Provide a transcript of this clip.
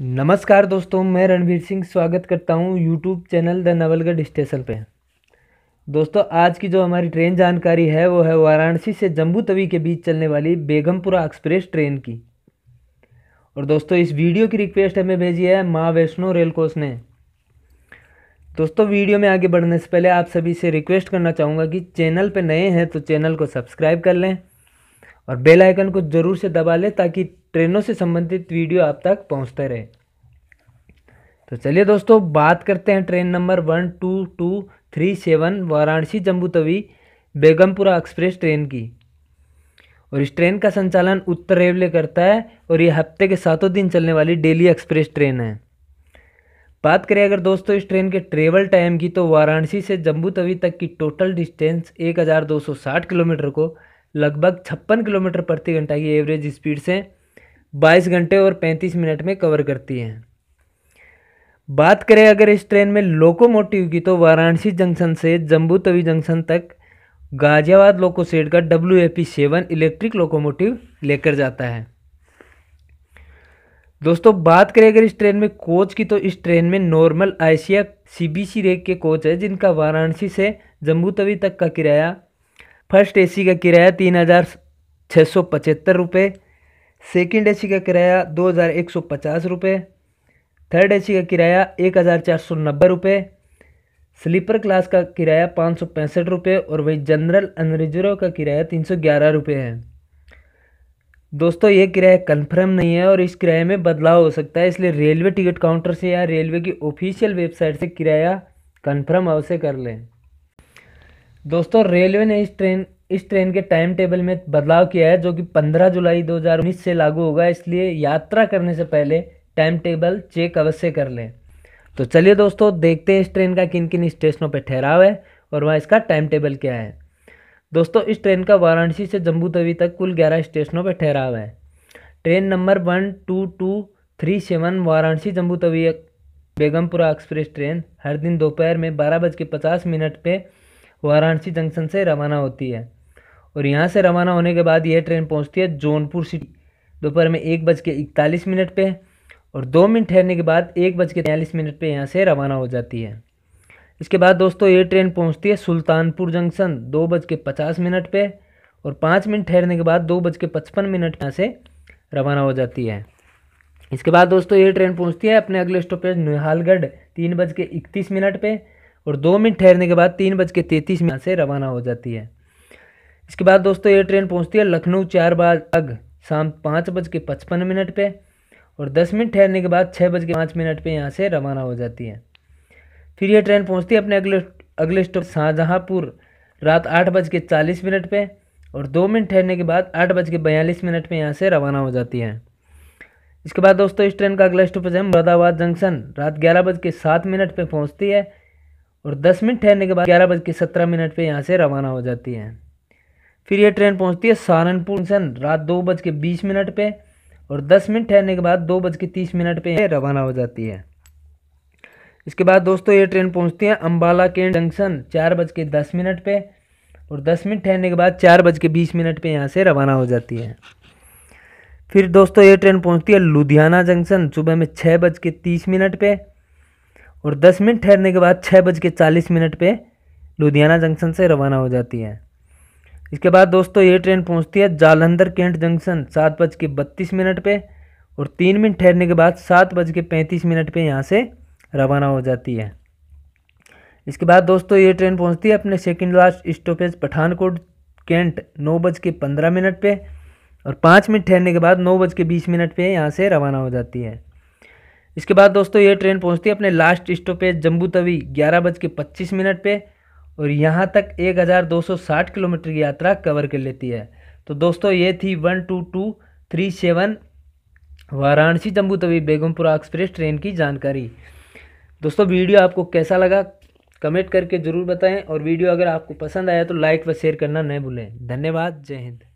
नमस्कार दोस्तों मैं रणवीर सिंह स्वागत करता हूं YouTube channel the Nawalgarh station पे दोस्तों आज की जो हमारी ट्रेन जानकारी है वो है वाराणसी से जम्बू तवी के बीच चलने वाली बेगमपुरा एक्सप्रेस ट्रेन की और दोस्तों इस वीडियो की रिक्वेस्ट हमें भेजी है माँ वैष्णो रेल कोच ने दोस्तों वीडियो में आगे बढ़ने से पहले आप सभी से रिक्वेस्ट करना चाहूँगा कि चैनल पर नए हैं तो चैनल को सब्सक्राइब कर लें और बेल आइकन को ज़रूर से दबा लें ताकि ट्रेनों से संबंधित वीडियो आप तक पहुंचते रहे तो चलिए दोस्तों बात करते हैं train number one two two three seven Varanasi Jammu Tawi Begampura express train की और इस ट्रेन का संचालन उत्तर रेलवे करता है और ये हफ्ते के सातों दिन चलने वाली डेली एक्सप्रेस ट्रेन है बात करें अगर दोस्तों इस ट्रेन के ट्रेवल टाइम की तो वाराणसी से जम्बू तवी तक की टोटल डिस्टेंस एक किलोमीटर को लगभग छप्पन किलोमीटर प्रति घंटा की एवरेज स्पीड से 22 घंटे और 35 मिनट में कवर करती है बात करें अगर इस ट्रेन में लोकोमोटिव की तो वाराणसी जंक्शन से जम्बू तवी जंक्शन तक गाजियाबाद लोको सेड का W A P seven electric locomotive लेकर जाता है दोस्तों बात करें अगर इस ट्रेन में कोच की तो इस ट्रेन में नॉर्मल आइसिया सी रेक के कोच है जिनका वाराणसी से जम्बू तवी तक का किराया फर्स्ट एसी का किराया तीन हज़ार छः सौ पचहत्तर रुपये सेकेंड ए का किराया दो हज़ार एक सौ पचास रुपये थर्ड ए का किराया एक हज़ार चार सौ नब्बे रुपये स्लीपर क्लास का किराया पाँच सौ पैंसठ रुपये और वही जनरल अनरिजर्व का किराया तीन सौ ग्यारह रुपये है दोस्तों ये किराया कन्फर्म नहीं है और इस किराए में बदलाव हो सकता है इसलिए रेलवे टिकट काउंटर से या रेलवे की ऑफिशियल वेबसाइट से किराया कन्फर्म अवश्य कर लें दोस्तों रेलवे ने इस ट्रेन इस ट्रेन के टाइम टेबल में बदलाव किया है जो कि 15 जुलाई 2019 से लागू होगा इसलिए यात्रा करने से पहले टाइम टेबल चेक अवश्य कर लें तो चलिए दोस्तों देखते हैं इस ट्रेन का किन किन स्टेशनों पर ठहराव है और वहाँ इसका टाइम टेबल क्या है दोस्तों इस ट्रेन का वाराणसी से जम्बू तवी तक कुल ग्यारह स्टेशनों पर ठहराव है train number one two two three seven Varanasi Jammu Tawi Begampura express train हर दिन दोपहर में बारह बज के पचास मिनट पर वाराणसी जंक्शन से रवाना होती है और यहाँ से रवाना होने के बाद यह ट्रेन पहुँचती है जौनपुर सिटी दोपहर में एक बज के इकतालीस मिनट पर और दो मिनट ठहरने के बाद एक बज के तैंतालीस मिनट पर यहाँ से रवाना हो जाती है इसके बाद दोस्तों ये ट्रेन पहुँचती है सुल्तानपुर जंक्शन दो बज के पचास मिनट पर और पाँच मिनट ठहरने के बाद दो बज के पचपन मिनट यहाँ से रवाना हो जाती है इसके बाद दोस्तों ये ट्रेन पहुँचती है अपने अगले स्टॉपेज निहालगढ़ तीन बज के इकतीस मिनट पर और दो मिनट ठहरने के बाद तीन बज के तैंतीस मिनट से रवाना हो जाती है इसके बाद दोस्तों ये ट्रेन पहुंचती है लखनऊ चार बाग शाम पाँच बज के पचपन मिनट पर और दस मिनट ठहरने के बाद छः बज के पाँच मिनट पर यहाँ से रवाना हो जाती है फिर यह ट्रेन पहुँचती है अपने अगले अगले स्टॉप शाहजहाँपुर रात आठ बज के चालीस मिनट पर और दो मिनट ठहरने के बाद आठ बज के बयालीस मिनट पर यहाँ से रवाना हो जाती है इसके बाद दोस्तों इस ट्रेन का अगला स्टॉपेज है मुरादाबाद जंक्शन रात ग्यारह बज के सात मिनट पर पहुँचती है और दस मिनट ठहरने के बाद ग्यारह बज के सत्रह मिनट पर यहाँ से रवाना हो जाती है फिर यह ट्रेन पहुँचती है सहारनपुर जंक्शन रात दो बज के बीस मिनट पर और दस मिनट ठहरने के बाद दो बज के तीस मिनट पर रवाना हो जाती है इसके बाद दोस्तों ये ट्रेन पहुँचती है अम्बाला के जंक्शन चार बज के दस मिनट पर और दस मिनट ठहरने के बाद चार बज के बीस मिनट पर यहाँ से रवाना हो जाती है फिर दोस्तों ये ट्रेन पहुँचती है लुधियाना जंक्शन सुबह में छः बज के तीस मिनट पर और दस मिनट ठहरने के बाद छः बज के चालीस मिनट पर लुधियाना जंक्शन से रवाना हो जाती है इसके बाद दोस्तों ये ट्रेन पहुंचती है जालंधर कैंट जंक्शन सात बज के बत्तीस मिनट पर और तीन मिनट ठहरने के बाद सात बज के पैंतीस मिनट पर यहाँ से रवाना हो जाती है इसके बाद दोस्तों ये ट्रेन पहुंचती है अपने second last stoppage Pathankot cantt नौ बज के पंद्रह मिनट पर और पाँच मिनट ठहरने के बाद नौ बज के बीस मिनट पर यहाँ से रवाना हो जाती है इसके बाद दोस्तों ये ट्रेन पहुंचती है अपने लास्ट स्टॉपेज जम्बू तवी ग्यारह बज के पच्चीस मिनट पर और यहाँ तक एक हज़ार दो सौ साठ किलोमीटर की यात्रा कवर कर लेती है तो दोस्तों ये थी one two two three seven Varanasi Jammu Tawi Begampura express train की जानकारी दोस्तों वीडियो आपको कैसा लगा कमेंट करके ज़रूर बताएं और वीडियो अगर आपको पसंद आया तो लाइक व शेयर करना न भूलें धन्यवाद जय हिंद